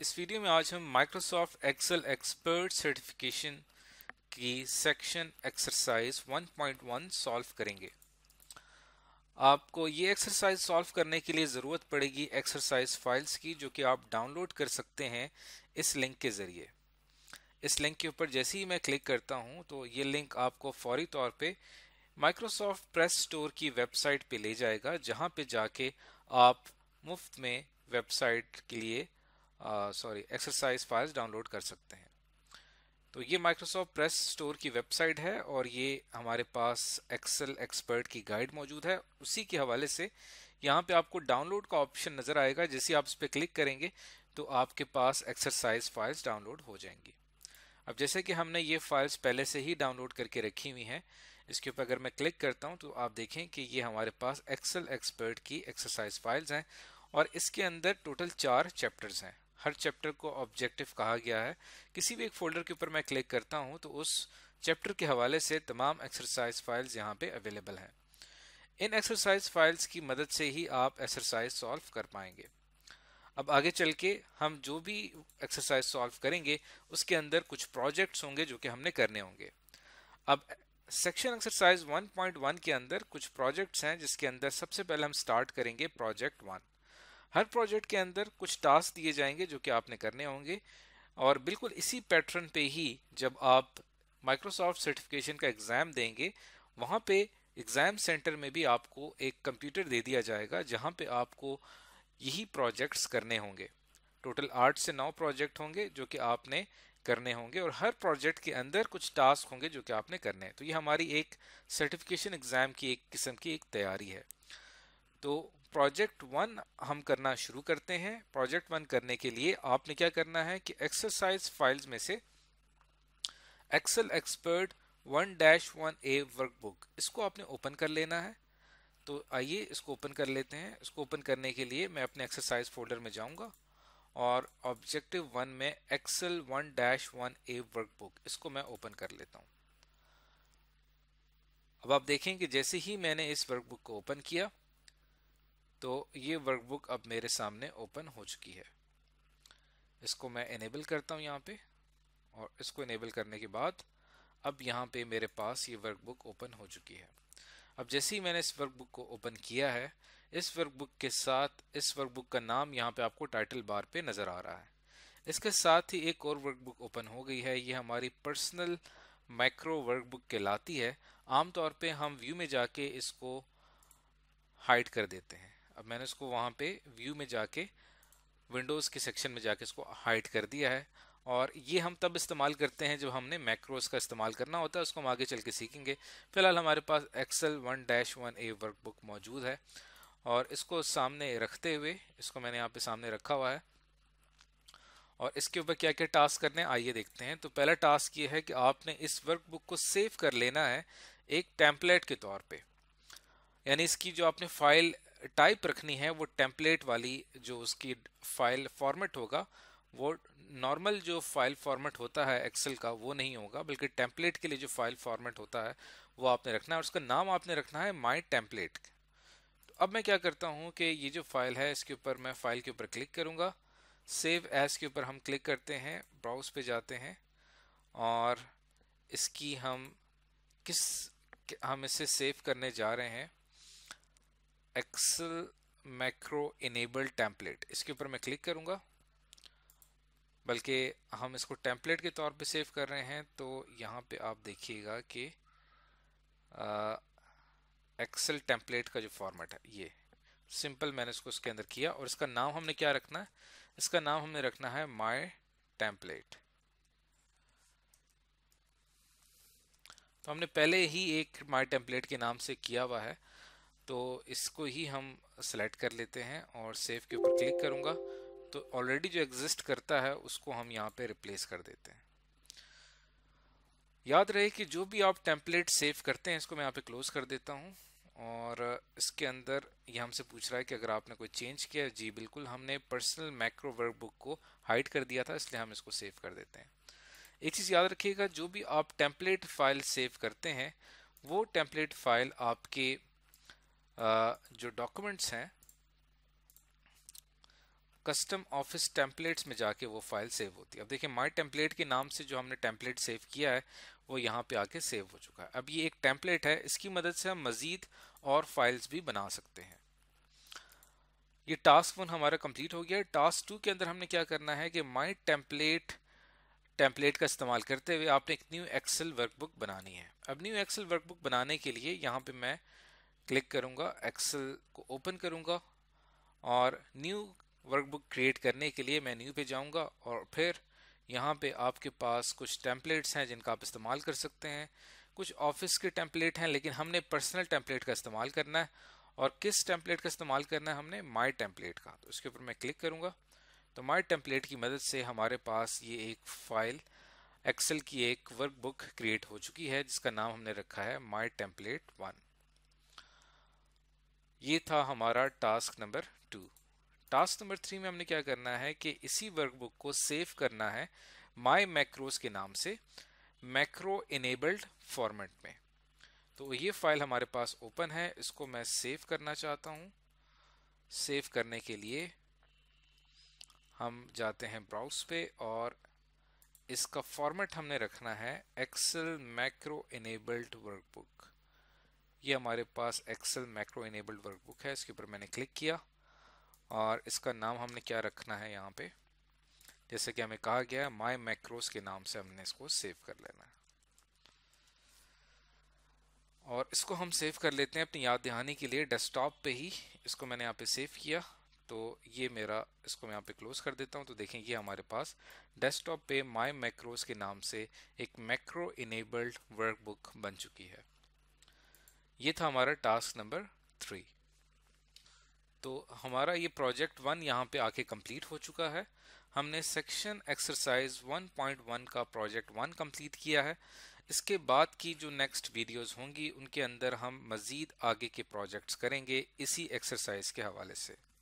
इस वीडियो में आज हम माइक्रोसॉफ्ट एक्सेल एक्सपर्ट सर्टिफिकेशन की सेक्शन एक्सरसाइज 1.1 सॉल्व करेंगे आपको ये एक्सरसाइज सॉल्व करने के लिए ज़रूरत पड़ेगी एक्सरसाइज फाइल्स की जो कि आप डाउनलोड कर सकते हैं इस लिंक के ज़रिए इस लिंक के ऊपर जैसे ही मैं क्लिक करता हूँ तो ये लिंक आपको फौरी तौर पर माइक्रोसॉफ्ट प्रेस स्टोर की वेबसाइट पर ले जाएगा जहाँ पे जाके आप मुफ्त में वेबसाइट के लिए सॉरी एक्सरसाइज फाइल्स डाउनलोड कर सकते हैं तो ये माइक्रोसॉफ्ट प्रेस स्टोर की वेबसाइट है और ये हमारे पास एक्सेल एक्सपर्ट की गाइड मौजूद है उसी के हवाले से यहाँ पे आपको डाउनलोड का ऑप्शन नज़र आएगा जैसे आप इस पर क्लिक करेंगे तो आपके पास एक्सरसाइज फाइल्स डाउनलोड हो जाएंगी अब जैसे कि हमने ये फाइल्स पहले से ही डाउनलोड करके रखी हुई हैं इसके ऊपर अगर मैं क्लिक करता हूँ तो आप देखें कि ये हमारे पास एक्सेल एक्सपर्ट की एक्सरसाइज फाइल्स हैं और इसके अंदर टोटल चार चैप्टर्स हैं हर चैप्टर को ऑब्जेक्टिव कहा गया है किसी भी एक फोल्डर के ऊपर मैं क्लिक करता हूँ तो उस चैप्टर के हवाले से तमाम एक्सरसाइज फाइल्स यहाँ पे अवेलेबल हैं इन एक्सरसाइज फाइल्स की मदद से ही आप एक्सरसाइज सॉल्व कर पाएंगे अब आगे चल के हम जो भी एक्सरसाइज सॉल्व करेंगे उसके अंदर कुछ प्रोजेक्ट्स होंगे जो कि हमने करने होंगे अब सेक्शन एक्सरसाइज 1.1 के अंदर कुछ प्रोजेक्ट्स हैं जिसके अंदर सबसे पहले हम स्टार्ट करेंगे प्रोजेक्ट वन हर प्रोजेक्ट के अंदर कुछ टास्क दिए जाएंगे जो कि आपने करने होंगे और बिल्कुल इसी पैटर्न पे ही जब आप माइक्रोसॉफ्ट सर्टिफिकेशन का एग्ज़ाम देंगे वहाँ पे एग्ज़ाम सेंटर में भी आपको एक कंप्यूटर दे दिया जाएगा जहाँ पे आपको यही प्रोजेक्ट्स करने होंगे टोटल आठ से नौ प्रोजेक्ट होंगे जो कि आपने करने होंगे और हर प्रोजेक्ट के अंदर कुछ टास्क होंगे जो कि आपने करने हैं तो ये हमारी एक सर्टिफिकेशन एग्ज़ाम की एक किस्म की एक तैयारी है तो प्रोजेक्ट वन हम करना शुरू करते हैं प्रोजेक्ट वन करने के लिए आपने क्या करना है कि एक्सरसाइज फाइल्स में से Excel expert one dash one A workbook इसको आपने ओपन कर लेना है तो आइए इसको ओपन कर लेते हैं इसको ओपन करने के लिए मैं अपने एक्सरसाइज फोल्डर में जाऊंगा और ऑब्जेक्टिव वन में Excel one dash one A workbook इसको मैं ओपन कर लेता हूँ अब आप देखें कि जैसे ही मैंने इस वर्कबुक को ओपन किया तो ये वर्कबुक अब मेरे सामने ओपन हो चुकी है इसको मैं इनेबल करता हूँ यहाँ पे और इसको इनेबल करने के बाद अब यहाँ पे मेरे पास ये वर्कबुक ओपन हो चुकी है अब जैसे ही मैंने इस वर्कबुक को ओपन किया है इस वर्कबुक के साथ इस वर्कबुक का नाम यहाँ पे आपको टाइटल बार पे नज़र आ रहा है इसके साथ ही एक और वर्कबुक ओपन हो गई है ये हमारी पर्सनल माइक्रो वर्कबुक कहलाती है आमतौर पर हम व्यू में जाके इसको हाइड कर देते हैं अब मैंने इसको वहाँ पे व्यू में जाके विंडोज़ के सेक्शन में जाके इसको हाइड कर दिया है और ये हम तब इस्तेमाल करते हैं जब हमने मैक्रोस का इस्तेमाल करना होता है उसको हम आगे चल के सीखेंगे फिलहाल हमारे पास Excel one dash one A workbook मौजूद है और इसको सामने रखते हुए इसको मैंने यहाँ पे सामने रखा हुआ है और इसके ऊपर क्या क्या टास्क करने आइए देखते हैं तो पहला टास्क ये है कि आपने इस वर्कबुक को सेव कर लेना है एक टैम्पलेट के तौर पर यानी इसकी जो आपने फाइल टाइप रखनी है वो टेम्पलेट वाली जो उसकी फाइल फॉर्मेट होगा वो नॉर्मल जो फाइल फॉर्मेट होता है एक्सेल का वो नहीं होगा बल्कि टेम्पलेट के लिए जो फाइल फॉर्मेट होता है वो आपने रखना है और उसका नाम आपने रखना है माई टेम्पलेट तो अब मैं क्या करता हूँ कि ये जो फाइल है इसके ऊपर मैं फाइल के ऊपर क्लिक करूँगा सेव एज के ऊपर हम क्लिक करते हैं ब्राउज पे जाते हैं और इसकी हम किस हम इसे सेव करने जा रहे हैं एक्सल मैक्रो इनेबल टेम्पलेट इसके ऊपर मैं क्लिक करूंगा बल्कि हम इसको टेम्पलेट के तौर पे सेव कर रहे हैं तो यहाँ पे आप देखिएगा कि एक्सेल टेम्पलेट का जो फॉर्मेट है ये सिंपल मैंने इसको इसके अंदर किया और इसका नाम हमने क्या रखना है इसका नाम हमने रखना है माय टेम्पलेट तो हमने पहले ही एक माय टेम्पलेट के नाम से किया हुआ है तो इसको ही हम सेलेक्ट कर लेते हैं और सेव के ऊपर क्लिक करूँगा तो ऑलरेडी जो एग्जिस्ट करता है उसको हम यहाँ पे रिप्लेस कर देते हैं याद रहे कि जो भी आप टेम्पलेट सेव करते हैं इसको मैं यहाँ पे क्लोज कर देता हूँ और इसके अंदर ये हमसे पूछ रहा है कि अगर आपने कोई चेंज किया है जी बिल्कुल हमने पर्सनल मैक्रो वर्कबुक को हाइड कर दिया था इसलिए हम इसको सेव कर देते हैं एक चीज़ याद रखिएगा जो भी आप टेम्पलेट फाइल सेव करते हैं वो टेम्पलेट फाइल आपके जो डॉक्यूमेंट्स हैं कस्टम ऑफिस टेम्पलेट्स में जाके वो फाइल सेव होती है अब देखिए माई टेम्पलेट के नाम से जो हमने टेम्पलेट सेव किया है वो यहाँ पे आके सेव हो चुका है अब ये एक टेम्पलेट है इसकी मदद से हम मज़ीद और फाइल्स भी बना सकते हैं ये टास्क वन हमारा कंप्लीट हो गया टास्क टू के अंदर हमने क्या करना है कि माई टेम्पलेट टेम्पलेट का इस्तेमाल करते हुए आपने एक न्यू एक्सेल वर्कबुक बनानी है अब न्यू एक्सेल वर्कबुक बनाने के लिए यहाँ पे मैं क्लिक करूँगा एक्सेल को ओपन करूँगा और न्यू वर्कबुक क्रिएट करने के लिए मैं न्यू पे जाऊँगा और फिर यहाँ पे आपके पास कुछ टेम्पलेट्स हैं जिनका आप इस्तेमाल कर सकते हैं कुछ ऑफिस के टेम्पलेट हैं लेकिन हमने पर्सनल टेम्पलेट का इस्तेमाल करना है और किस टेम्पलेट का इस्तेमाल करना है हमने माई टेम्पलेट का तो उसके ऊपर मैं क्लिक करूँगा तो माई टेम्पलेट की मदद से हमारे पास ये एक फ़ाइल एक्सेल की एक वर्कबुक क्रिएट हो चुकी है जिसका नाम हमने रखा है माई टेम्पलेट वन ये था हमारा task number two task number three में हमने क्या करना है कि इसी वर्कबुक को सेव करना है माई मैक्रोस के नाम से मैक्रो इनेबल्ड फॉर्मेट में तो ये फाइल हमारे पास ओपन है इसको मैं सेव करना चाहता हूँ सेव करने के लिए हम जाते हैं ब्राउज पे और इसका फॉर्मेट हमने रखना है एक्सेल मैक्रो इनेबल्ड वर्कबुक ये हमारे पास एक्सेल मैक्रो इनेबल्ड वर्कबुक है इसके ऊपर मैंने क्लिक किया और इसका नाम हमने क्या रखना है यहाँ पे जैसे कि हमें कहा गया है माई मैक्रोस के नाम से हमने इसको सेव कर लेना है और इसको हम सेव कर लेते हैं अपनी याद दहानी के लिए डेस्कटॉप पे ही इसको मैंने यहाँ पे सेव किया तो ये मेरा इसको मैं यहाँ पे क्लोज कर देता हूँ तो देखें ये हमारे पास डेस्कटॉप पे माई मैक्रोस के नाम से एक मैक्रो इनेबल्ड वर्कबुक बन चुकी है ये था हमारा टास्क नंबर थ्री तो हमारा ये प्रोजेक्ट वन यहाँ पे आके कंप्लीट हो चुका है हमने सेक्शन एक्सरसाइज 1.1 का प्रोजेक्ट वन कंप्लीट किया है इसके बाद की जो नेक्स्ट वीडियोस होंगी उनके अंदर हम मज़ीद आगे के प्रोजेक्ट्स करेंगे इसी एक्सरसाइज के हवाले से